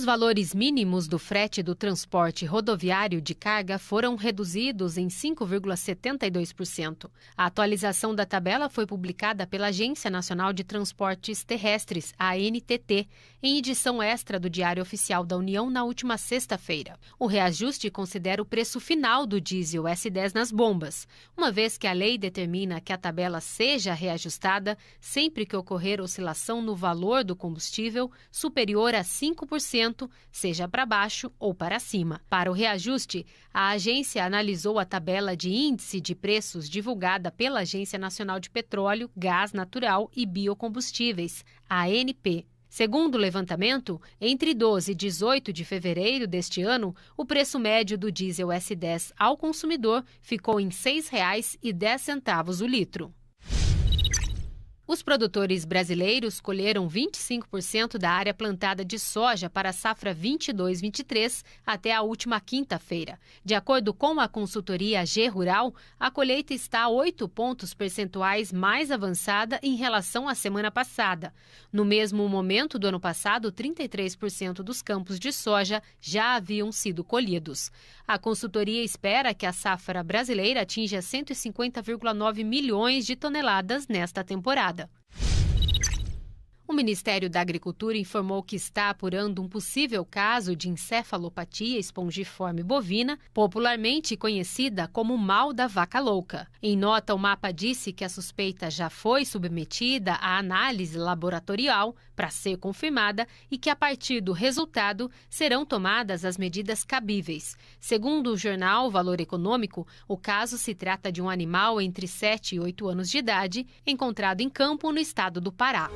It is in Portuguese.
Os valores mínimos do frete do transporte rodoviário de carga foram reduzidos em 5,72%. A atualização da tabela foi publicada pela Agência Nacional de Transportes Terrestres, ANTT, em edição extra do Diário Oficial da União na última sexta-feira. O reajuste considera o preço final do diesel S10 nas bombas, uma vez que a lei determina que a tabela seja reajustada sempre que ocorrer oscilação no valor do combustível superior a 5% seja para baixo ou para cima. Para o reajuste, a agência analisou a tabela de índice de preços divulgada pela Agência Nacional de Petróleo, Gás Natural e Biocombustíveis, ANP. Segundo o levantamento, entre 12 e 18 de fevereiro deste ano, o preço médio do diesel S10 ao consumidor ficou em R$ 6,10 o litro. Os produtores brasileiros colheram 25% da área plantada de soja para a safra 22-23 até a última quinta-feira. De acordo com a consultoria G Rural, a colheita está 8 pontos percentuais mais avançada em relação à semana passada. No mesmo momento do ano passado, 33% dos campos de soja já haviam sido colhidos. A consultoria espera que a safra brasileira atinja 150,9 milhões de toneladas nesta temporada. Ministério da Agricultura informou que está apurando um possível caso de encefalopatia espongiforme bovina, popularmente conhecida como mal da vaca louca. Em nota, o mapa disse que a suspeita já foi submetida à análise laboratorial para ser confirmada e que, a partir do resultado, serão tomadas as medidas cabíveis. Segundo o jornal Valor Econômico, o caso se trata de um animal entre 7 e 8 anos de idade, encontrado em campo no estado do Pará.